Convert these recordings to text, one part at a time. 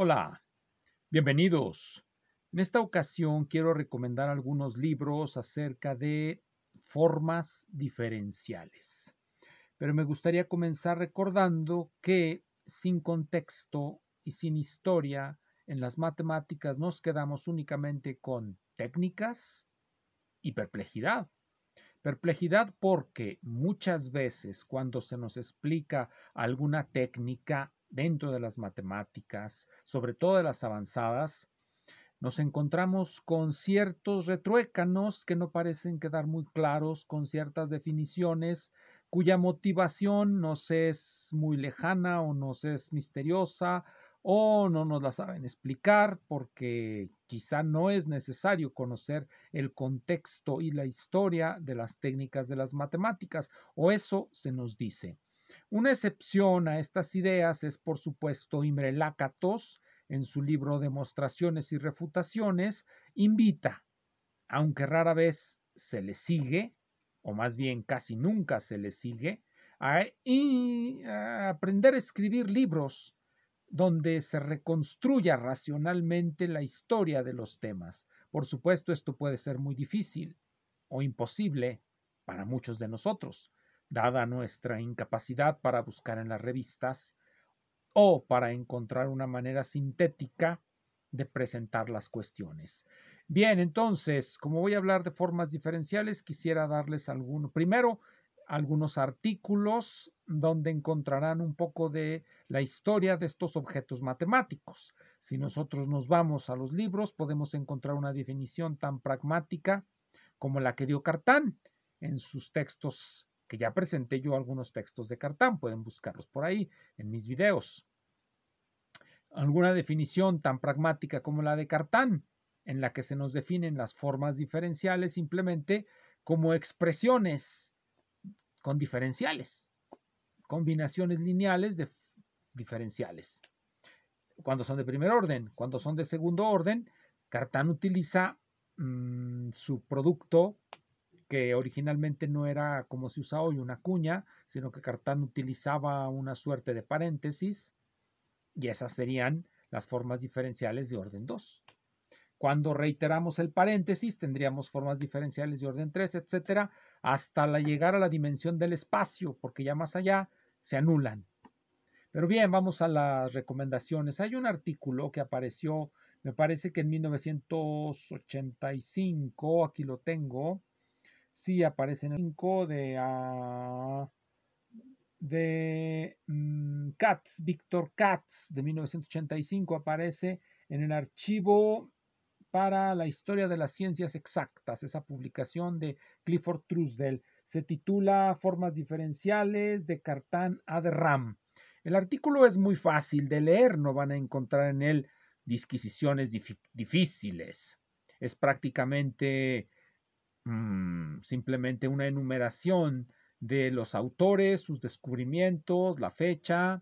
Hola, bienvenidos. En esta ocasión quiero recomendar algunos libros acerca de formas diferenciales. Pero me gustaría comenzar recordando que sin contexto y sin historia en las matemáticas nos quedamos únicamente con técnicas y perplejidad. Perplejidad porque muchas veces cuando se nos explica alguna técnica dentro de las matemáticas, sobre todo de las avanzadas, nos encontramos con ciertos retruécanos que no parecen quedar muy claros, con ciertas definiciones cuya motivación nos es muy lejana o nos es misteriosa o no nos la saben explicar porque quizá no es necesario conocer el contexto y la historia de las técnicas de las matemáticas o eso se nos dice. Una excepción a estas ideas es, por supuesto, Imre Lakatos, en su libro Demostraciones y Refutaciones, invita, aunque rara vez se le sigue, o más bien casi nunca se le sigue, a, a aprender a escribir libros donde se reconstruya racionalmente la historia de los temas. Por supuesto, esto puede ser muy difícil o imposible para muchos de nosotros, dada nuestra incapacidad para buscar en las revistas o para encontrar una manera sintética de presentar las cuestiones. Bien, entonces, como voy a hablar de formas diferenciales, quisiera darles primero, algunos artículos donde encontrarán un poco de la historia de estos objetos matemáticos. Si nosotros nos vamos a los libros, podemos encontrar una definición tan pragmática como la que dio Cartán en sus textos que ya presenté yo algunos textos de Cartán, pueden buscarlos por ahí en mis videos. Alguna definición tan pragmática como la de Cartán, en la que se nos definen las formas diferenciales simplemente como expresiones con diferenciales, combinaciones lineales de diferenciales. Cuando son de primer orden, cuando son de segundo orden, Cartán utiliza mm, su producto que originalmente no era como se usa hoy una cuña, sino que Cartán utilizaba una suerte de paréntesis y esas serían las formas diferenciales de orden 2. Cuando reiteramos el paréntesis tendríamos formas diferenciales de orden 3, etcétera, hasta la llegar a la dimensión del espacio, porque ya más allá se anulan. Pero bien, vamos a las recomendaciones. Hay un artículo que apareció, me parece que en 1985, aquí lo tengo, sí aparece en el de, a ah, de Katz, mm, Víctor Katz, de 1985, aparece en el archivo para la historia de las ciencias exactas, esa publicación de Clifford Trusdell. Se titula Formas diferenciales de Cartán a El artículo es muy fácil de leer, no van a encontrar en él disquisiciones difíciles. Es prácticamente Mm, simplemente una enumeración de los autores, sus descubrimientos, la fecha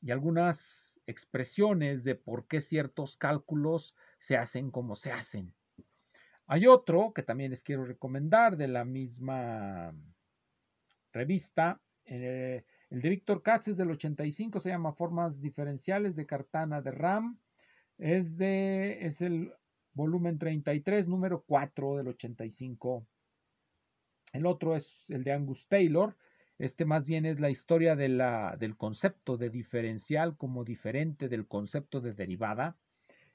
y algunas expresiones de por qué ciertos cálculos se hacen como se hacen. Hay otro que también les quiero recomendar de la misma revista. Eh, el de Víctor Katz es del 85, se llama Formas Diferenciales de Cartana de RAM. Es, de, es el volumen 33, número 4 del 85. El otro es el de Angus Taylor. Este más bien es la historia del concepto de diferencial como diferente del concepto de derivada.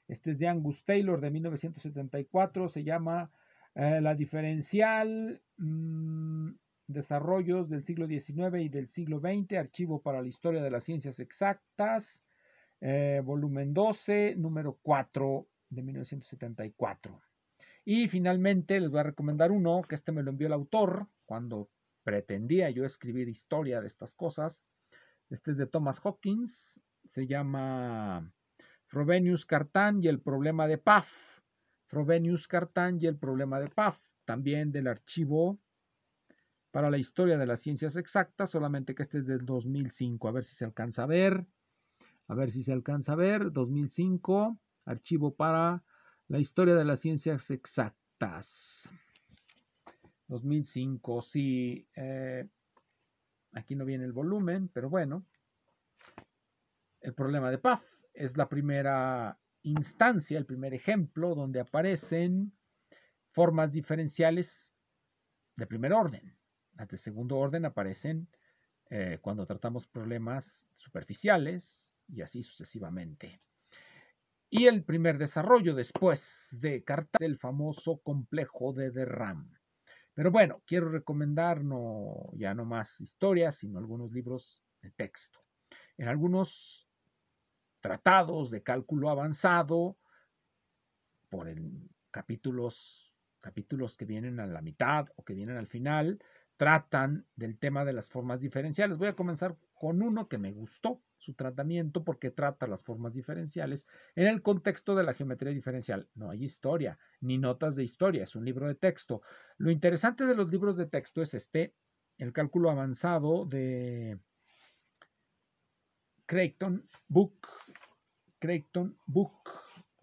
Este es de Angus Taylor de 1974. Se llama eh, La diferencial mm, Desarrollos del siglo XIX y del siglo XX, Archivo para la Historia de las Ciencias Exactas, eh, volumen 12, número 4 de 1974. Y finalmente les voy a recomendar uno, que este me lo envió el autor cuando pretendía yo escribir historia de estas cosas. Este es de Thomas Hawkins, se llama Frobenius Cartan y el problema de PAF. Frobenius Cartan y el problema de PAF, también del archivo para la historia de las ciencias exactas, solamente que este es del 2005, a ver si se alcanza a ver, a ver si se alcanza a ver, 2005. Archivo para la historia de las ciencias exactas. 2005, sí. Eh, aquí no viene el volumen, pero bueno. El problema de PAF es la primera instancia, el primer ejemplo donde aparecen formas diferenciales de primer orden. Las de segundo orden aparecen eh, cuando tratamos problemas superficiales y así sucesivamente y el primer desarrollo después de Cartagena, el famoso complejo de Derram. Pero bueno, quiero recomendar ya no más historias, sino algunos libros de texto. En algunos tratados de cálculo avanzado, por el, capítulos, capítulos que vienen a la mitad o que vienen al final, tratan del tema de las formas diferenciales. Voy a comenzar con uno que me gustó, su tratamiento porque trata las formas diferenciales en el contexto de la geometría diferencial. No hay historia, ni notas de historia, es un libro de texto. Lo interesante de los libros de texto es este, el cálculo avanzado de Creighton Book. Creighton Book,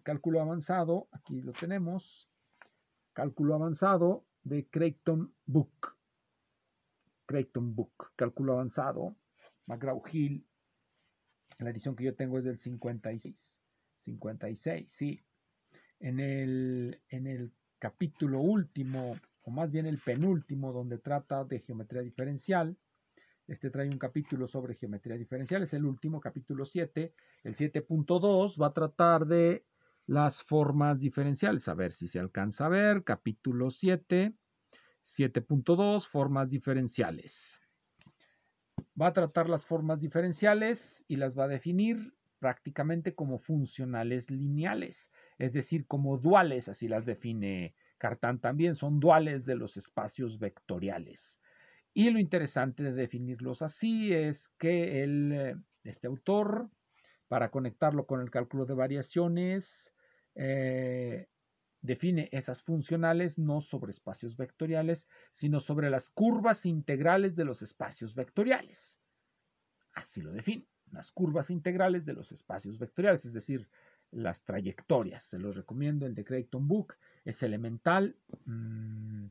cálculo avanzado, aquí lo tenemos, cálculo avanzado de Creighton Book. Creighton Book, cálculo avanzado, McGraw-Hill, la edición que yo tengo es del 56. 56, sí. En el, capítulo último, o más bien el penúltimo, donde trata de geometría diferencial, este trae un capítulo sobre geometría diferencial, es el último, capítulo 7. El 7.2 va a tratar de las formas diferenciales. A ver si se alcanza a ver. Capítulo 7, 7.2, formas diferenciales. Va a tratar las formas diferenciales y las va a definir prácticamente como funcionales lineales, es decir, como duales, así las define Cartán también, son duales de los espacios vectoriales. Y lo interesante de definirlos así es que el, eh, este autor, para conectarlo con el cálculo de variaciones, eh, Define esas funcionales no sobre espacios vectoriales, sino sobre las curvas integrales de los espacios vectoriales. Así lo define, las curvas integrales de los espacios vectoriales, es decir, las trayectorias. Se los recomiendo el de Creighton Book, es elemental, mm,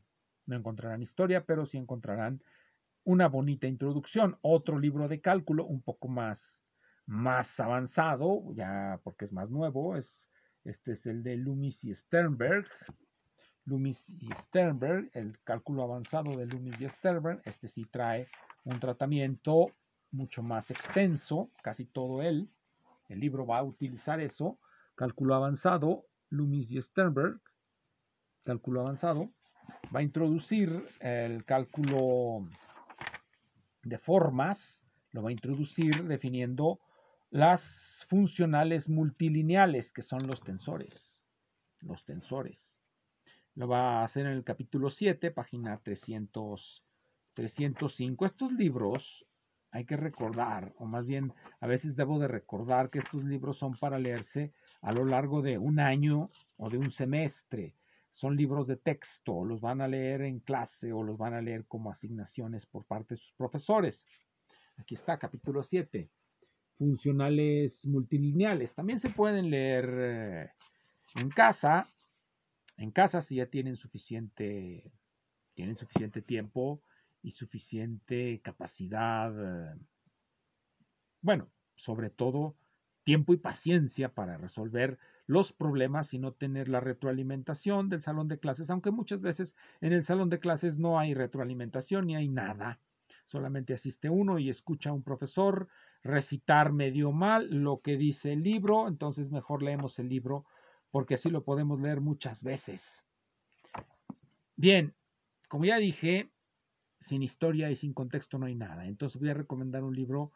no encontrarán historia, pero sí encontrarán una bonita introducción. Otro libro de cálculo un poco más, más avanzado, ya porque es más nuevo, es este es el de Loomis y Sternberg. Loomis y Sternberg, el cálculo avanzado de Loomis y Sternberg. Este sí trae un tratamiento mucho más extenso, casi todo él. El libro va a utilizar eso. Cálculo avanzado, Loomis y Sternberg. Cálculo avanzado. Va a introducir el cálculo de formas. Lo va a introducir definiendo las funcionales multilineales, que son los tensores. Los tensores. Lo va a hacer en el capítulo 7, página 305. Estos libros hay que recordar, o más bien a veces debo de recordar que estos libros son para leerse a lo largo de un año o de un semestre. Son libros de texto, los van a leer en clase o los van a leer como asignaciones por parte de sus profesores. Aquí está, capítulo 7 funcionales multilineales. También se pueden leer eh, en casa. En casa si ya tienen suficiente, tienen suficiente tiempo y suficiente capacidad. Eh, bueno, sobre todo tiempo y paciencia para resolver los problemas y no tener la retroalimentación del salón de clases, aunque muchas veces en el salón de clases no hay retroalimentación ni hay nada. Solamente asiste uno y escucha a un profesor recitar medio mal lo que dice el libro, entonces mejor leemos el libro porque así lo podemos leer muchas veces. Bien, como ya dije, sin historia y sin contexto no hay nada, entonces voy a recomendar un libro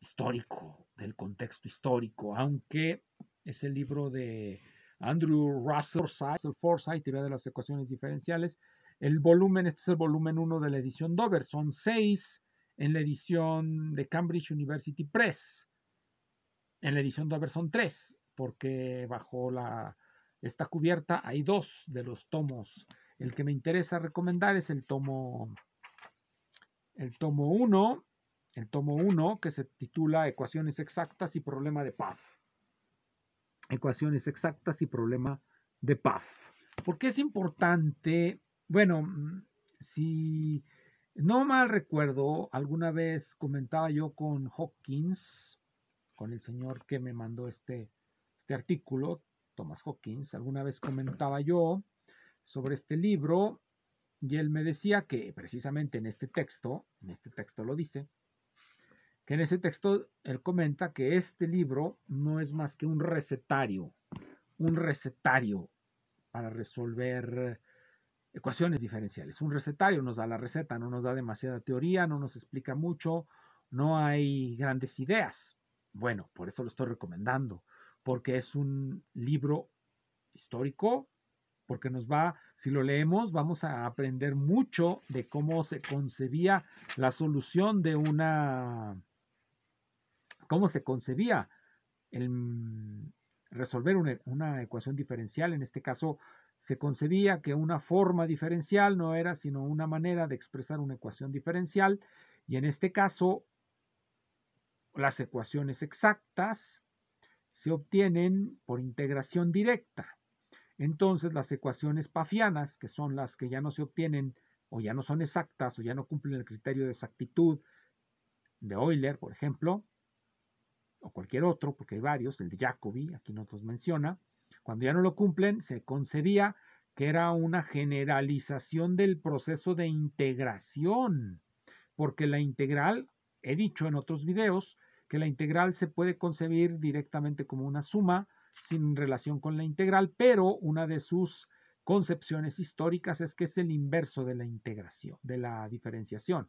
histórico, del contexto histórico, aunque es el libro de Andrew Russell Forsyth, Teoría de las Ecuaciones Diferenciales. El volumen, este es el volumen 1 de la edición Dover, son seis en la edición de Cambridge University Press, en la edición de versión 3, porque bajo la, esta cubierta hay dos de los tomos. El que me interesa recomendar es el tomo el tomo 1, el tomo 1 que se titula Ecuaciones exactas y problema de Paf. Ecuaciones exactas y problema de Paf. ¿Por qué es importante? Bueno, mm, si no mal recuerdo, alguna vez comentaba yo con Hawkins, con el señor que me mandó este, este artículo, Thomas Hawkins, alguna vez comentaba yo sobre este libro y él me decía que precisamente en este texto, en este texto lo dice, que en ese texto él comenta que este libro no es más que un recetario, un recetario para resolver ecuaciones diferenciales. Un recetario nos da la receta, no nos da demasiada teoría, no nos explica mucho, no hay grandes ideas. Bueno, por eso lo estoy recomendando, porque es un libro histórico, porque nos va, si lo leemos, vamos a aprender mucho de cómo se concebía la solución de una, cómo se concebía el resolver una, ecuación diferencial, en este caso se concebía que una forma diferencial no era sino una manera de expresar una ecuación diferencial y en este caso las ecuaciones exactas se obtienen por integración directa. Entonces las ecuaciones pafianas, que son las que ya no se obtienen o ya no son exactas o ya no cumplen el criterio de exactitud de Euler, por ejemplo, o cualquier otro, porque hay varios, el de Jacobi, aquí nos los menciona, cuando ya no lo cumplen, se concebía que era una generalización del proceso de integración, porque la integral, he dicho en otros videos, que la integral se puede concebir directamente como una suma sin relación con la integral, pero una de sus concepciones históricas es que es el inverso de la integración, de la diferenciación.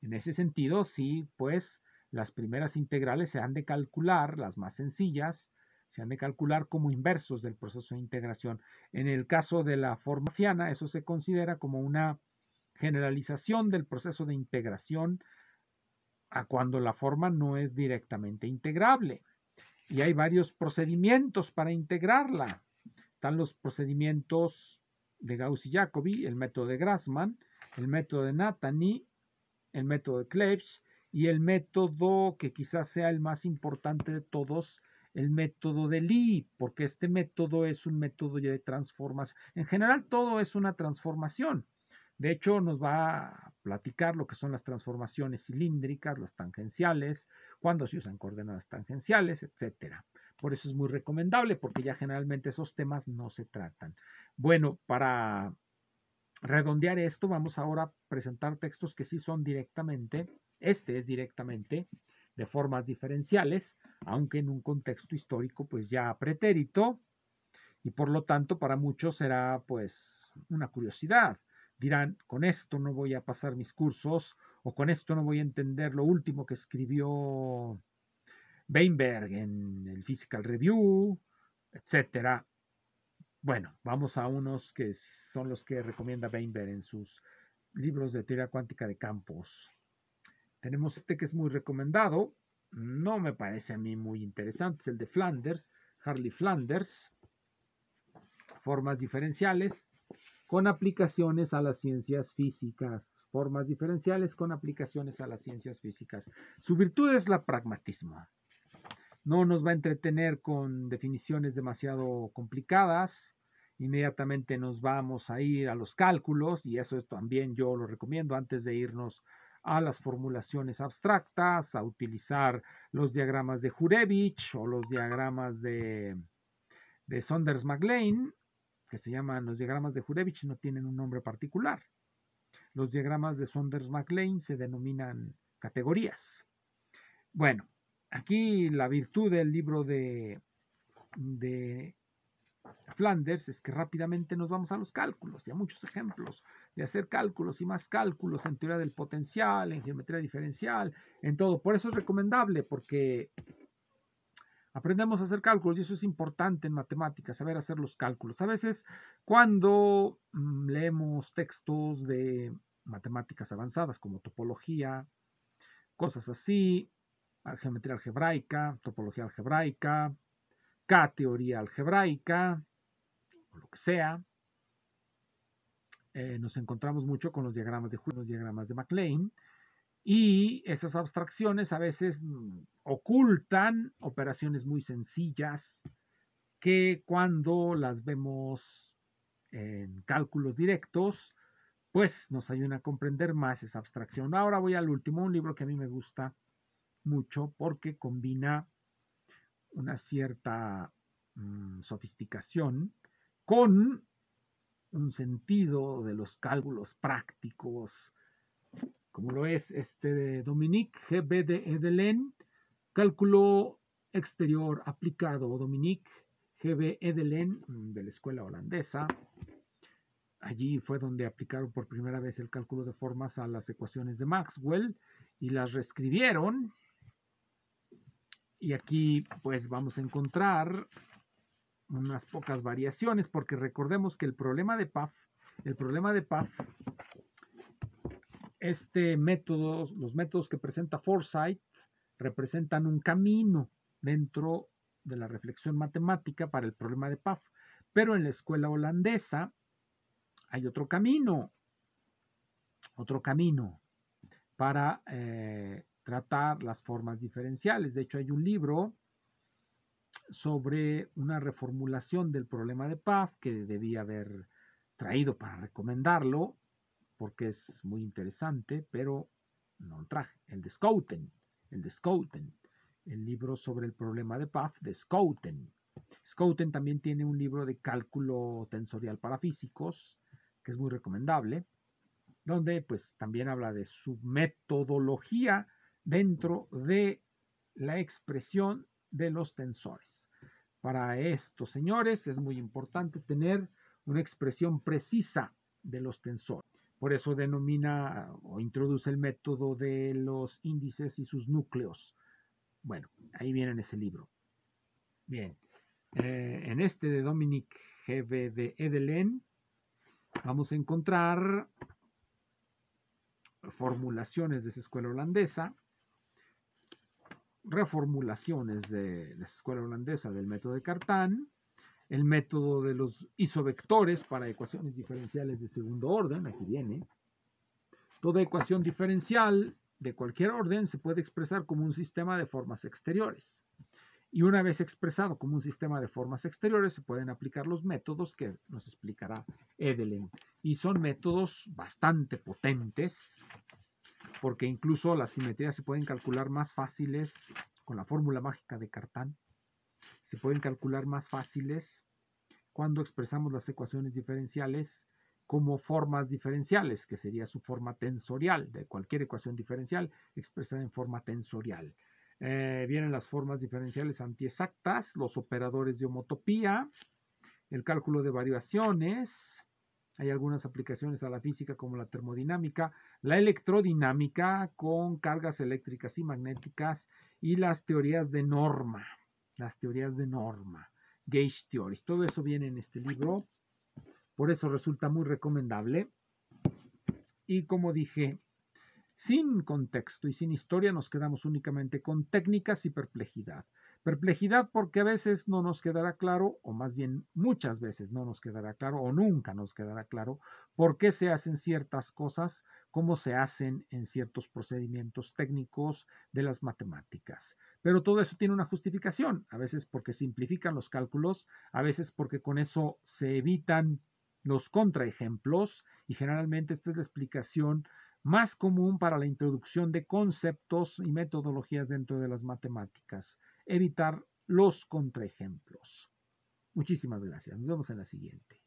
En ese sentido, sí, pues las primeras integrales se han de calcular, las más sencillas, se han de calcular como inversos del proceso de integración. En el caso de la forma fiana, eso se considera como una generalización del proceso de integración a cuando la forma no es directamente integrable. Y hay varios procedimientos para integrarla. Están los procedimientos de Gauss y Jacobi, el método de Grassmann, el método de Natani, el método de Klebsch y el método que quizás sea el más importante de todos, el método de Lee, porque este método es un método de transformación. En general, todo es una transformación. De hecho, nos va a platicar lo que son las transformaciones cilíndricas, las tangenciales, cuándo se usan coordenadas tangenciales, etc. Por eso es muy recomendable, porque ya generalmente esos temas no se tratan. Bueno, para redondear esto, vamos ahora a presentar textos que sí son directamente, este es directamente, de formas diferenciales, aunque en un contexto histórico pues ya pretérito, y por lo tanto para muchos será pues una curiosidad. Dirán, con esto no voy a pasar mis cursos o con esto no voy a entender lo último que escribió Weinberg en el Physical Review, etcétera. Bueno, vamos a unos que son los que recomienda Weinberg en sus libros de teoría cuántica de campos. Tenemos este que es muy recomendado, no me parece a mí muy interesante, es el de Flanders, Harley Flanders, formas diferenciales con aplicaciones a las ciencias físicas, formas diferenciales con aplicaciones a las ciencias físicas. Su virtud es la pragmatismo. No nos va a entretener con definiciones demasiado complicadas, inmediatamente nos vamos a ir a los cálculos y eso también yo lo recomiendo antes de irnos a las formulaciones abstractas, a utilizar los diagramas de Jurevich o los diagramas de, de Saunders MacLean, que se llaman los diagramas de Jurevich, no tienen un nombre particular. Los diagramas de Saunders maclane se denominan categorías. Bueno, aquí la virtud del libro de, de Flanders es que rápidamente nos vamos a los cálculos y a muchos ejemplos de hacer cálculos y más cálculos en teoría del potencial, en geometría diferencial, en todo. Por eso es recomendable, porque aprendemos a hacer cálculos y eso es importante en matemáticas, saber hacer los cálculos. A veces cuando mm, leemos textos de matemáticas avanzadas como topología, cosas así, geometría algebraica, topología algebraica, K teoría algebraica, o lo que sea, eh, nos encontramos mucho con los diagramas de Huygens, los diagramas de MacLean, y esas abstracciones a veces mm, ocultan operaciones muy sencillas que cuando las vemos en cálculos directos, pues nos ayudan a comprender más esa abstracción. Ahora voy al último, un libro que a mí me gusta mucho porque combina una cierta mm, sofisticación con un sentido de los cálculos prácticos, como lo es este de Dominique G.B. de Edelen, cálculo exterior aplicado, Dominique G.B. Edelen, mm, de la escuela holandesa. Allí fue donde aplicaron por primera vez el cálculo de formas a las ecuaciones de Maxwell y las reescribieron. Y aquí pues vamos a encontrar unas pocas variaciones, porque recordemos que el problema de PAF, el problema de PAF, este método, los métodos que presenta Forsyth representan un camino dentro de la reflexión matemática para el problema de PAF, pero en la escuela holandesa hay otro camino, otro camino para eh, tratar las formas diferenciales. De hecho, hay un libro sobre una reformulación del problema de PAF que debía haber traído para recomendarlo, porque es muy interesante, pero no lo traje. El de Scouten, el de Scouten, el libro sobre el problema de PAF de Scouten. Scouten también tiene un libro de cálculo tensorial para físicos, que es muy recomendable, donde pues también habla de su metodología dentro de la expresión de los tensores. Para estos señores es muy importante tener una expresión precisa de los tensores. Por eso denomina o introduce el método de los índices y sus núcleos. Bueno, ahí viene en ese libro. Bien, eh, en este de Dominic G.B. de Edelen vamos a encontrar formulaciones de esa escuela holandesa reformulaciones de la escuela holandesa del método de Cartan, el método de los isovectores para ecuaciones diferenciales de segundo orden, aquí viene. Toda ecuación diferencial de cualquier orden se puede expresar como un sistema de formas exteriores. Y una vez expresado como un sistema de formas exteriores, se pueden aplicar los métodos que nos explicará Edelen Y son métodos bastante potentes porque incluso las simetrías se pueden calcular más fáciles con la fórmula mágica de Cartán. Se pueden calcular más fáciles cuando expresamos las ecuaciones diferenciales como formas diferenciales, que sería su forma tensorial de cualquier ecuación diferencial expresada en forma tensorial. Eh, vienen las formas diferenciales antiexactas, los operadores de homotopía, el cálculo de variaciones, hay algunas aplicaciones a la física como la termodinámica, la electrodinámica con cargas eléctricas y magnéticas y las teorías de norma, las teorías de norma, gauge theories. Todo eso viene en este libro, por eso resulta muy recomendable. Y como dije, sin contexto y sin historia nos quedamos únicamente con técnicas y perplejidad. Perplejidad porque a veces no nos quedará claro, o más bien muchas veces no nos quedará claro, o nunca nos quedará claro, por qué se hacen ciertas cosas, cómo se hacen en ciertos procedimientos técnicos de las matemáticas. Pero todo eso tiene una justificación, a veces porque simplifican los cálculos, a veces porque con eso se evitan los contraejemplos, y generalmente esta es la explicación más común para la introducción de conceptos y metodologías dentro de las matemáticas evitar los contraejemplos. Muchísimas gracias. Nos vemos en la siguiente.